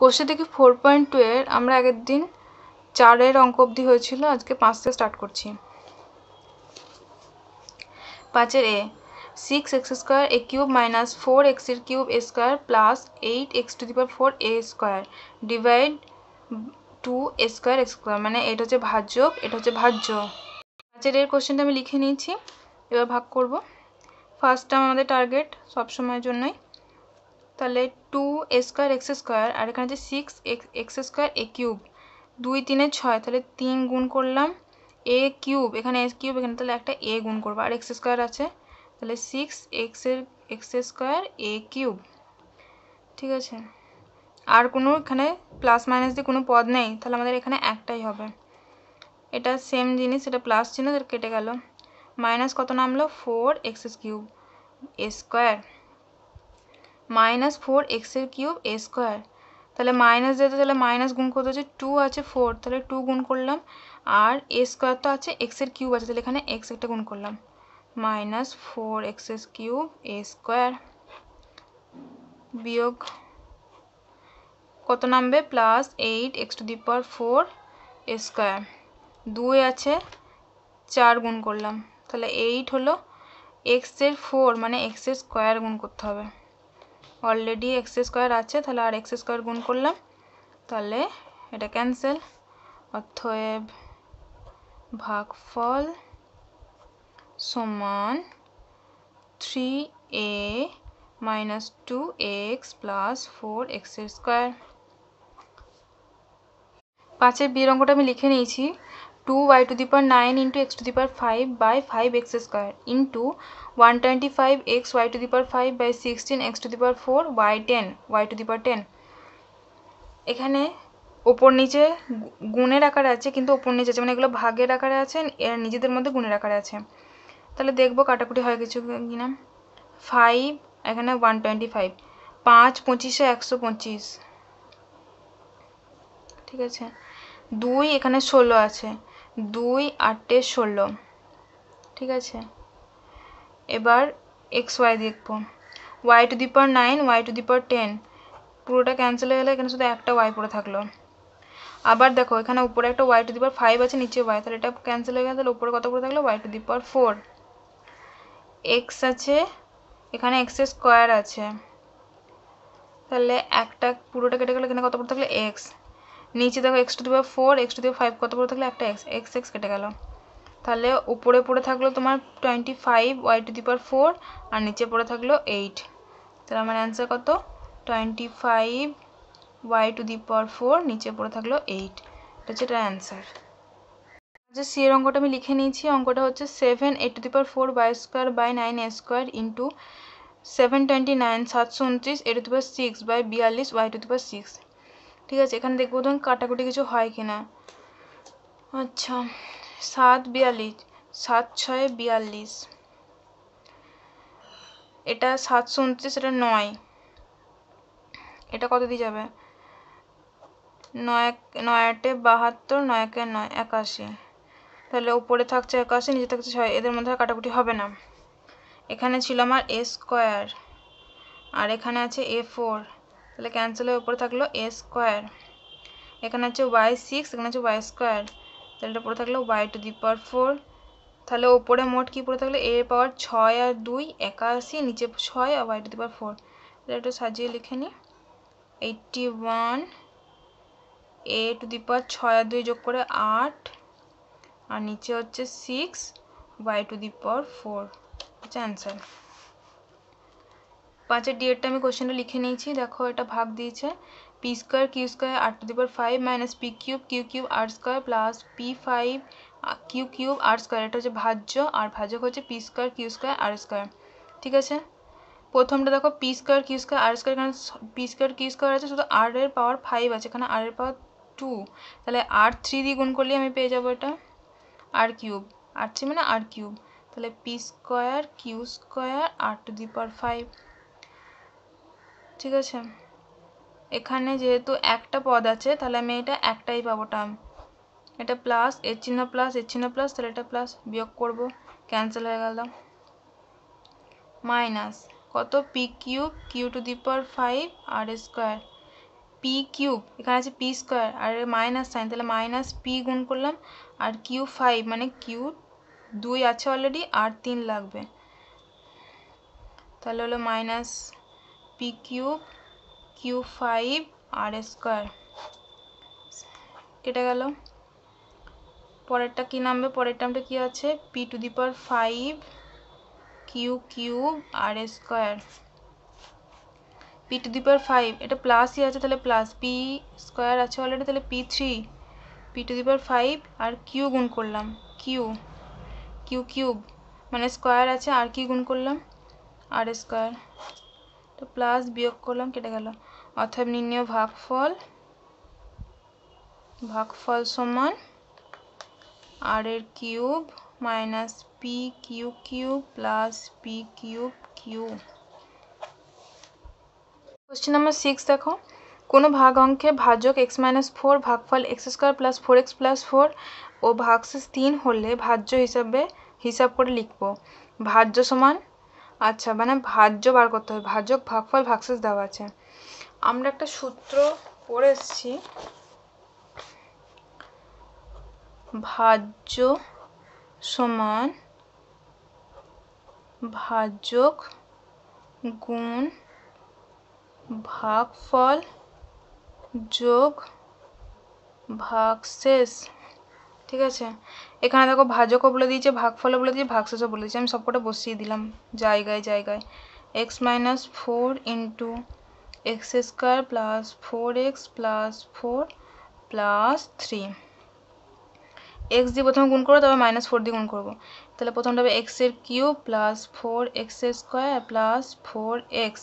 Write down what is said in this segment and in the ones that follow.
question দেখি four point two এর আমরা আগের দিন চারের অঙ্ক অবধি হয়েছিল আজকে পাঁচটা স্টার্ট করছি পাঁচের a six x square a cube minus four এক্সের cube a square plus eight x to the power four a square divide two a square x square মানে এটা হচ্ছে ভাজ্যক এটা হচ্ছে ভাজ্য পাঁচের এর কোশ্চেনটা আমি লিখে নিয়েছি এবার ভাগ করব ফার্স্ট আমাদের টার্গেট সবসময়ের জন্যই তাহলে টু স্কোয়ার এক্স স্কোয়ার আর এখানে যে six x square a cube দুই তিনে ছয় তাহলে তিন গুণ করলাম এ কিউব এখানে এ কিউব এখানে তাহলে একটা এ গুণ করবো আর এক্স স্কোয়ার আছে তাহলে সিক্স এক্সের এক্স স্কোয়ার এ কিউব ঠিক আছে আর কোনো এখানে প্লাস মাইনাস দিয়ে কোনো পদ নেই তাহলে আমাদের এখানে একটাই হবে এটা সেম জিনিস এটা প্লাস চিহ্ন কেটে গেল মাইনাস কত নামলো four x cube a square minus four এক্সের কিউব এ স্কোয়ার তাহলে মাইনাস যেহেতু তাহলে মাইনাস গুণ করতে হচ্ছে টু আছে ফোর তাহলে টু গুণ করলাম আর এ স্কোয়ার তো আছে এক্সের কিউব আছে তাহলে এখানে এক্স একটা গুণ করলাম মাইনাস ফোর এক্সের কিউব এ স্কোয়ার বিয়োগ কত নামবে plus eight x to the power four a square দুই আছে চার গুণ করলাম তাহলে এইট হলো এক্সের ফোর মানে এক্সের স্কোয়ার গুণ করতে হবে অলরেডি এক্স স্কোয়ার আছে তাহলে আর এক্স স্কোয়ার গুণ করলাম তাহলে এটা ক্যান্সেল অতএব ভাগফল সমান three a minus two x plus four x square পাঁচের বিয়ের অঙ্কটা আমি লিখে নিয়েছি 2y to the power 9 into x to five power 5 by 5x square into 125x y to the power 5 by 16 x to the power 4 y 10 y to the power ten এখানে ওপর নিচে গুণের আকারে আছে কিন্তু ওপর নিচে আছে মানে এগুলো ভাগের আকারে আছে এর নিজেদের মধ্যে গুণের আকারে আছে তাহলে দেখবো কাটাকুটি হয় কিছু না ফাইভ এখানে ওয়ান টোয়েন্টি ফাইভ পাঁচ পঁচিশে একশো পঁচিশ ঠিক আছে দুই এখানে ষোলো আছে দুই আটে ষোলো ঠিক আছে এবার এক্স ওয়াই দেখবো y to the power nine y to the power ten পুরোটা ক্যান্সেল হয়ে গেলে এখানে শুধু একটা ওয়াই পড়ে থাকলো আবার দেখো এখানে উপরে একটা y to the power five আছে নিচে ওয়াই তাহলে এটা ক্যান্সেল হয়ে গেলে তাহলে উপরে কত করে থাকলো y to the power four x আছে এখানে এক্সের স্কোয়ার আছে তাহলে একটা পুরোটা কেটে গেলে এখানে কত পড়ে থাকলো এক্স নিচে দেখো x to the power four x to the five কত পড়ে থাকলো একটা এক্স এক্স এক্স কেটে গেল তাহলে উপরে পড়ে থাকলো তোমার twenty five y to the power four আর নিচে পড়ে থাকলো এইট তাহলে আমার অ্যান্সার কত twenty five y to the power four নিচে পড়ে থাকলো এইট এটা হচ্ছে এটা অ্যান্সার যে সি এর অঙ্কটা আমি লিখে নিয়েছি অঙ্কটা হচ্ছে seven eight to the power four by square by nine square into seven twenty nine সাতশো উনত্রিশ eight to the power six by বিয়াল্লিশ y to the power six ঠিক আছে এখানে দেখবো ধরুন কাটাকুটি কিছু হয় কি না আচ্ছা সাত বিয়াল্লিশ সাত ছয় বিয়াল্লিশ এটা সাতশো উনত্রিশ এটা নয় এটা কত দিয়ে যাবে নয় নয় আটে বাহাত্তর নয় একে নয় একাশি তাহলে উপরে থাকছে একাশি নিচে থাকছে ছয় এদের মধ্যে কাটাকুটি হবে না এখানে ছিল আমার এ স্কোয়ার আর এখানে আছে এ ফোর তাহলে ক্যান্সেলের উপরে থাকলো এ স্কোয়ার এখানে আছে ওয়াই সিক্স এখানে হচ্ছে ওয়াই স্কোয়ার তাহলে এটা পড়ে থাকলো y to the power four তাহলে ওপরে মোট কী পড়ে থাকলো এ পাওয়ার ছয় আর দুই একাশি নিচে ছয় আর y to the power four তাহলে একটু সাজিয়ে লিখে নিই eighty one a to the power ছয় আর দুই যোগ করে আট আর নিচে হচ্ছে six y to the power four হচ্ছে অ্যান্সার পাঁচের ডিএডটা আমি কোশ্চেনটা লিখে নিয়েছি দেখো এটা ভাগ দিয়েছে p square q square r to the power five minus p cube q cube r square plus p five q cube r square এটা হচ্ছে ভাজ্য আর ভাজক হচ্ছে p square q square r square ঠিক আছে প্রথমটা দেখো p square q square r square এখানে পি স্কোয়ার কিউ স্কোয়ার আছে শুধু আর এর পাওয়ার ফাইভ আছে এখানে আর এর পাওয়ার টু তাহলে আর থ্রি দিয়ে গুণ করলেই আমি পেয়ে যাবো এটা আর কিউব আর থ্রি মানে আর কিউব তাহলে p square q square r to the power five ঠিক আছে এখানে যেহেতু একটা পদ আছে তাহলে আমি এটা একটাই পাবো টার্ম এটা প্লাস এর চিহ্ন প্লাস এর চিহ্ন প্লাস তাহলে এটা প্লাস বিয়োগ করব ক্যান্সেল হয়ে গেল মাইনাস কত p cube q to the power five r square p cube এখানে আছে p square r minus sign তাহলে মাইনাস পি গুণ করলাম আর কিউ ফাইভ মানে কিউ দুই আছে অলরেডি আর তিন লাগবে তাহলে হলো minus p cube q five r square কেটে গেল পরেরটা কী নামবে পরের টার্মটা কী আছে p to the power five q cube r square p to the power five এটা প্লাসই আছে তাহলে প্লাস পি স্কোয়ার আছে অলরেডি তাহলে p three p to the power five r q গুণ করলাম কিউ কিউ কিউব মানে স্কোয়ার আছে আর কি গুণ করলাম আর স্কোয়ার তো প্লাস বিয়োগ করলাম কেটে গেল অর্থাৎ নির্ণয় ভাগফল ভাগফল সমান আর এর cube minus p q q plus p cube q question number six দেখো কোনো ভাগ অঙ্কে ভাজক এক্স মাইনাস ফোর ভাগফল x square plus four x plus four ও ভাগশেষ তিন হলে ভাজ্য হিসাবে হিসাব করে লিখব ভাজ্য সমান আচ্ছা মানে ভাজ্য বার করতে হবে ভাগ ভাগফল ভাগশেষ দেওয়া আছে আমরা একটা সূত্র পড়ে এসেছি ভাজ্য সমান ভাজ্য গুণ ভাগফল যোগ ভাগশেষ ঠিক আছে এখানে দেখো ভাজকও বলে দিয়েছে ভাগফলও বলে দিয়েছে ভাগশেষও বলে দিয়েছে আমি সবকটা বসিয়ে দিলাম জায়গায় জায়গায় x minus four into x square plus four x plus four plus three x দিয়ে প্রথমে গুণ করবো তারপর মাইনাস ফোর দিয়ে গুণ করবো তাহলে প্রথমটা হবে এক্সের cube plus four x square plus four x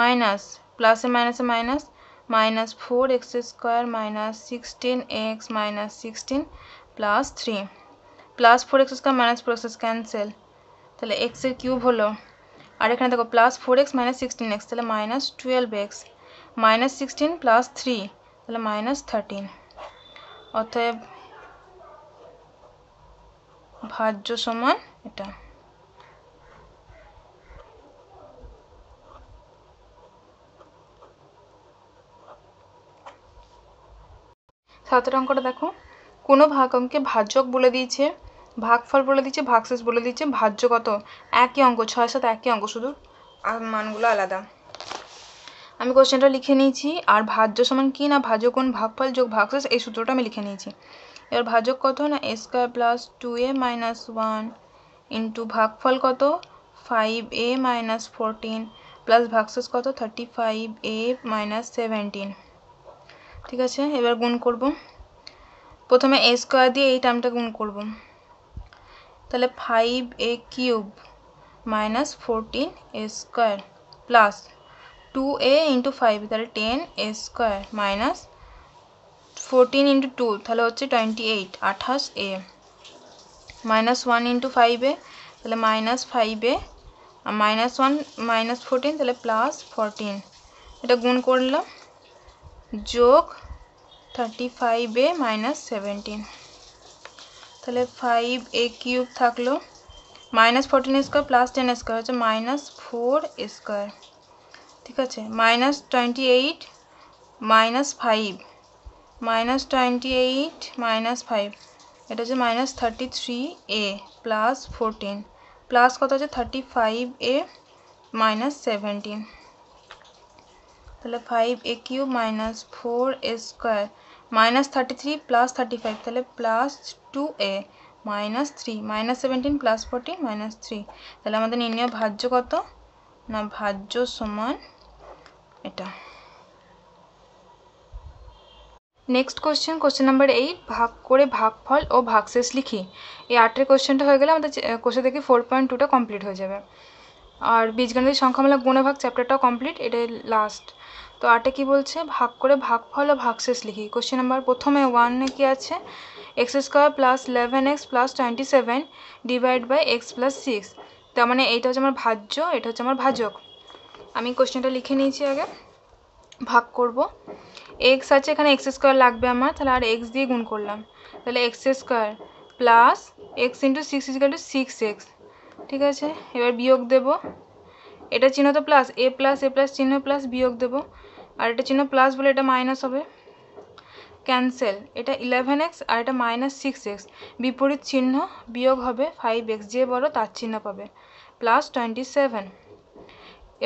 minus প্লাসে মাইনাসে minus minus four x square minus sixteen x minus sixteen plus three plus four x square minus four x cancel তাহলে এক্সের কিউব হলো আর এখানে দেখো plus four x minus sixteen x তাহলে minus twelve x minus sixteen plus three তাহলে minus thirteen অতএব ভাজ্য সমান এটা সাতের অঙ্কটা দেখো কোনো ভাগ অঙ্কে ভাজ্যক বলে দিয়েছে ভাগফল বলে দিয়েছে ভাগশেষ বলে দিয়েছে ভাজ্য কত একই অঙ্ক ছয় সাত একই অঙ্ক শুধু মানগুলো আলাদা আমি কোশ্চেনটা লিখে নিয়েছি আর ভাজ্য সমান কি না ভাজ্য কোন ভাগফল যোগ ভাগশেষ এই সূত্রটা আমি লিখে নিয়েছি এবার ভাজক কত না a square plus two a minus one into ভাগফল কত five a minus fourteen plus ভাগশেষ কত thirty five a minus seventeen ঠিক আছে এবার গুণ করবো প্রথমে এ স্কোয়ার দিয়ে এই টার্মটা গুণ করব তাহলে five a cube minus fourteen a square plus two a into five তাহলে ten a square minus fourteen into two তাহলে হচ্ছে টোয়েন্টি এইট আঠাশ a minus one into five a তাহলে minus five a minus one minus fourteen তাহলে plus fourteen এটা গুণ করলাম যোগ thirty five a minus seventeen তাহলে ফাইভ এ কিউব থাকলো minus fourteen square plus ten square হচ্ছে মাইনাস ফোর স্কোয়ার ঠিক আছে minus twenty eight minus five minus twenty eight minus five এটা হচ্ছে minus thirty three a plus fourteen plus কত হচ্ছে thirty five a minus seventeen তাহলে five a cube minus four a square minus thirty three plus thirty five তাহলে plus two a minus three minus seventeen plus fourteen minus three তাহলে আমাদের নির্ণয় ভাজ্য কত না ভাজ্য সমান এটা next question question number eight ভাগ করে ভাগফল ও ভাগশেষ লিখি এই আটের কোশ্চেনটা হয়ে গেলে আমাদের কোশ্চেন থেকে ফোর পয়েন্ট টুটা কমপ্লিট হয়ে যাবে আর বীজগণিতের সংখ্যামূলক গুণভাগ চ্যাপ্টারটাও কমপ্লিট এটাই লাস্ট তো আটে কি বলছে ভাগ করে ভাগফল ও ভাগশেষ লিখি কোশ্চেন নাম্বার প্রথমে ওয়ানে কি আছে x square plus eleven x plus twenty seven divide by x plus six তার মানে এইটা হচ্ছে আমার ভাজ্য এটা হচ্ছে আমার ভাজক আমি কোশ্চেনটা লিখে নিয়েছি আগে ভাগ করব এক্স আছে এখানে এক্স স্কোয়ার লাগবে আমার তাহলে আর এক্স দিয়ে গুণ করলাম তাহলে x square plus x into six is equal to six x ঠিক আছে এবার বিয়োগ দেব এটা চিহ্ন তো প্লাস এ প্লাস এ প্লাস চিহ্ন প্লাস বিয়োগ দেব আর এটা চিহ্ন প্লাস বলে এটা মাইনাস হবে ক্যান্সেল এটা ইলেভেন এক্স আর এটা মাইনাস সিক্স এক্স বিপরীত চিহ্ন বিয়োগ হবে ফাইভ এক্স যে বলো তার চিহ্ন পাবে প্লাস টোয়েন্টি সেভেন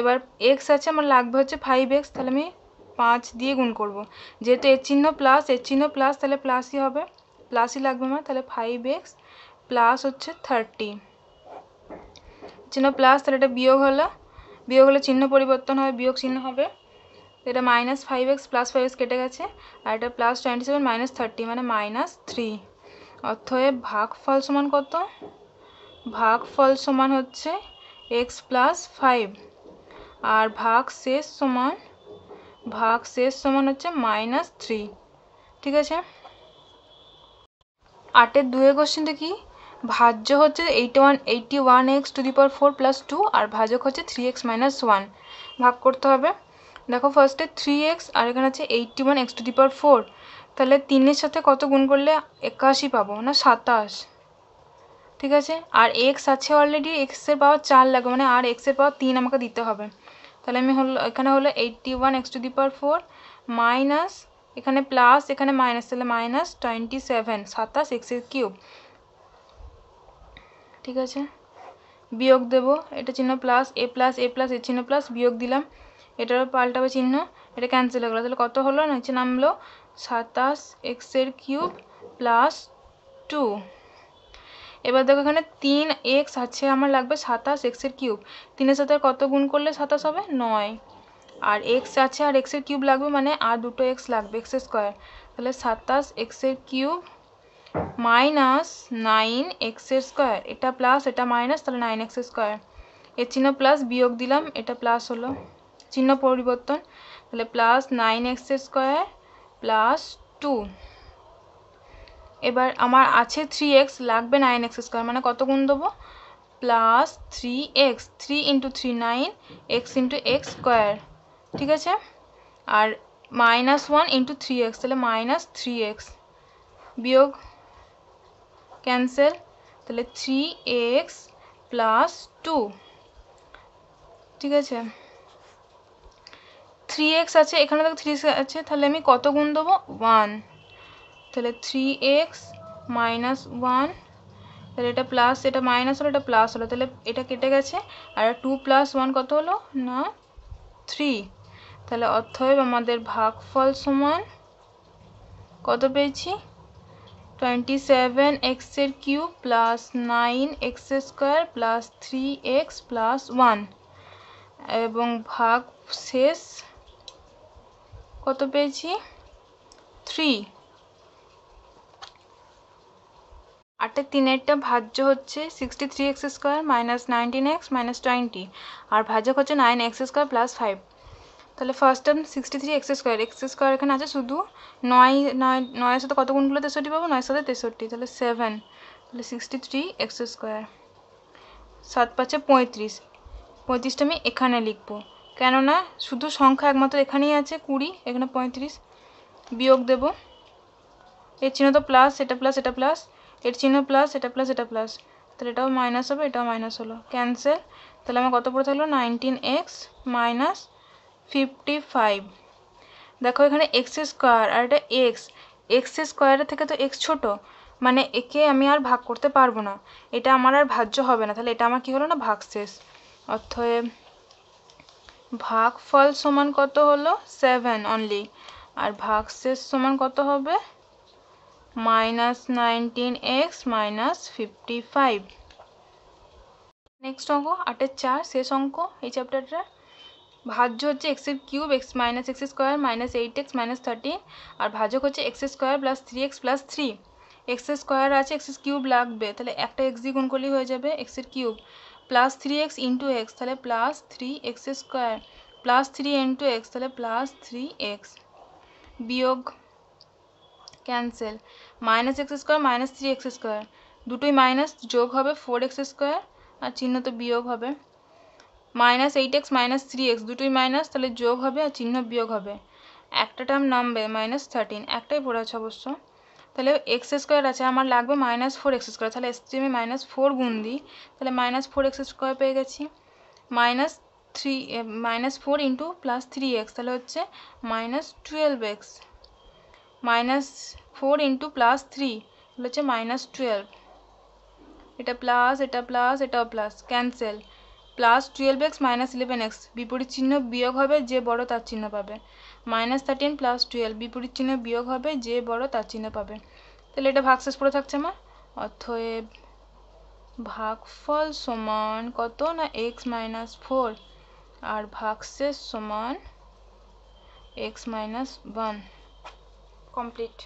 এবার এক্স আছে আমার লাগবে হচ্ছে ফাইভ এক্স তাহলে আমি পাঁচ দিয়ে গুণ করব যেহেতু এর চিহ্ন প্লাস এর চিহ্ন প্লাস তাহলে প্লাসই হবে প্লাসই লাগবে আমার তাহলে ফাইভ এক্স প্লাস হচ্ছে থার্টি চিহ্ন প্লাস তাহলে এটা বিয়োগ হলো বিয়োগ হলে চিহ্ন পরিবর্তন হবে বিয়োগ চিহ্ন হবে এটা minus five x plus five x কেটে গেছে আর এটা plus twenty seven minus thirty মানে মাইনাস থ্রি অর্থে ভাগফল সমান কত ভাগফল সমান হচ্ছে এক্স প্লাস ফাইভ আর ভাগ শেষ সমান ভাগ শেষ সমান হচ্ছে মাইনাস থ্রি ঠিক আছে আটের দুয়ে কোশ্চেনটা কি ভাজ্য হচ্ছে eight one eighty one x to the power four plus two আর ভাজক হচ্ছে থ্রি এক্স মাইনাস ওয়ান ভাগ করতে হবে দেখো ফার্স্টে থ্রি এক্স আর এখানে আছে eighty one x to the power four তাহলে তিনের সাথে কত গুণ করলে একাশি পাবো না সাতাশ ঠিক আছে আর এক্স আছে অলরেডি এক্সের পাওয়ার চার লাগে মানে আর এক্সের পাওয়ার তিন আমাকে দিতে হবে তাহলে আমি হলো এখানে হলো eighty one x to the power four minus এখানে প্লাস এখানে মাইনাস তাহলে মাইনাস টোয়েন্টি সেভেন সাতাশ এক্সের কিউব ঠিক আছে বিয়োগ দেব এটা চিহ্ন প্লাস এ প্লাস এ প্লাস এ চিহ্ন প্লাস বিয়োগ দিলাম এটারও পাল্টাবে চিহ্ন এটা ক্যান্সেল হয়ে গেলো তাহলে কত হলো নিচে নামলো সাতাশ এক্সের কিউব প্লাস টু এবার দেখো এখানে তিন এক্স আছে আমার লাগবে সাতাশ এক্সের কিউব তিনের সাথে কত গুণ করলে সাতাশ হবে নয় আর এক্স আছে আর এক্সের কিউব লাগবে মানে আর দুটো এক্স লাগবে এক্স স্কোয়ার তাহলে সাতাশ এক্সের কিউব মাইনাস নাইন এক্সের স্কোয়ার এটা প্লাস এটা মাইনাস তাহলে নাইন এক্স স্কোয়ার এর চিহ্ন প্লাস বিয়োগ দিলাম এটা প্লাস হলো চিহ্ন পরিবর্তন তাহলে plus nine x square plus two এবার আমার আছে থ্রি এক্স লাগবে নাইন এক্স স্কোয়ার মানে কত গুণ দেবো plus three x three into three nine x into x square ঠিক আছে আর minus one into three x তাহলে মাইনাস থ্রি এক্স বিয়োগ ক্যান্সেল তাহলে থ্রি এক্স প্লাস টু ঠিক আছে থ্রি এক্স আছে এখানে দেখো থ্রি আছে তাহলে আমি কত গুণ দেবো ওয়ান তাহলে থ্রি এক্স মাইনাস ওয়ান তাহলে এটা প্লাস এটা মাইনাস হলো এটা প্লাস হলো তাহলে এটা কেটে গেছে আর টু প্লাস ওয়ান কত হলো না থ্রি তাহলে অর্থব আমাদের ভাগফল সমান কত পেয়েছি টোয়েন্টি সেভেন এক্সের cube plus nine x square plus three x plus one এবং ভাগ শেষ কত পেয়েছি থ্রি আটটা তিনেরটা ভাজ্য হচ্ছে sixty three x square minus nineteen x minus twenty আর ভাজক হচ্ছে nine x square plus five তাহলে first term sixty three x square x square এখানে আছে শুধু নয় নয় নয়ের সাথে কত গুণগুলো তেষট্টি পাবো নয়ের সাথে তেষট্টি তাহলে সেভেন তাহলে সিক্সটি থ্রি এক্স স্কোয়ার সাত পাঁচে পঁয়ত্রিশ পঁয়ত্রিশটা আমি এখানে লিখবো কেননা শুধু সংখ্যা একমাত্র এখানেই আছে কুড়ি এখানে পঁয়ত্রিশ বিয়োগ দেব এর চিহ্ন তো প্লাস এটা প্লাস এটা প্লাস এর চিহ্ন প্লাস এটা প্লাস এটা প্লাস তাহলে এটাও মাইনাস হবে এটাও মাইনাস হলো ক্যান্সেল তাহলে আমার কত পড়ে থাকলো nineteen x minus fifty five দেখো এখানে এক্স স্কোয়ার আর এটা এক্স এক্স স্কোয়ারের থেকে তো এক্স ছোটো মানে একে আমি আর ভাগ করতে পারবো না এটা আমার আর ভাজ্য হবে না তাহলে এটা আমার কি হলো না ভাগশেষ ভাগ ফল সমান কত হলো সেভেন অনলি আর ভাগশেষ সমান কত হবে minus nineteen x minus fifty five next অঙ্ক আটের চার শেষ অঙ্ক এই চ্যাপ্টারটা ভাজ্য হচ্ছে এক্সের cube x minus x square minus eight x minus thirteen আর ভাজক হচ্ছে x square plus three x plus three x square আছে এক্স কিউব লাগবে তাহলে একটা এক্স দিয়ে গুণ করলেই হয়ে যাবে এক্সের cube plus three x into x তাহলে plus three x square plus three into x তাহলে প্লাস থ্রি এক্স বিয়োগ cancel minus x square minus three x square দুটোই মাইনাস যোগ হবে ফোর এক্স স্কোয়ার আর চিহ্ন তো বিয়োগ হবে minus eight x minus three x দুটোই মাইনাস তাহলে যোগ হবে আর চিহ্ন বিয়োগ হবে একটা টার্ম নামবে মাইনাস থার্টিন একটাই পড়ে আছে অবশ্য তাহলে এক্স স্কোয়ার আছে আমার লাগবে মাইনাস ফোর এক্স স্কোয়ার তাহলে এসটি আমি মাইনাস ফোর গুণ দিই তাহলে মাইনাস ফোর এক্স স্কোয়ার পেয়ে গেছি minus three minus four into plus three x তাহলে হচ্ছে minus twelve x minus four into plus three তাহলে হচ্ছে মাইনাস টুয়েলভ এটা প্লাস এটা প্লাস এটাও plus cancel plus twelve x minus eleven x বিপরীত চিহ্ন বিয়োগ হবে যে বড় তার চিহ্ন পাবে মাইনাস থার্টিন প্লাস টুয়েলভ বিপরীত চিহ্ন বিয়োগ হবে যে বড় তার চিহ্ন পাবে তাহলে এটা ভাগশেষ পড়ে থাকছে আমার অথয়েব ভাগফল সমান কত না এক্স মাইনাস ফোর আর ভাগশেষ সমান এক্স মাইনাস ওয়ান কমপ্লিট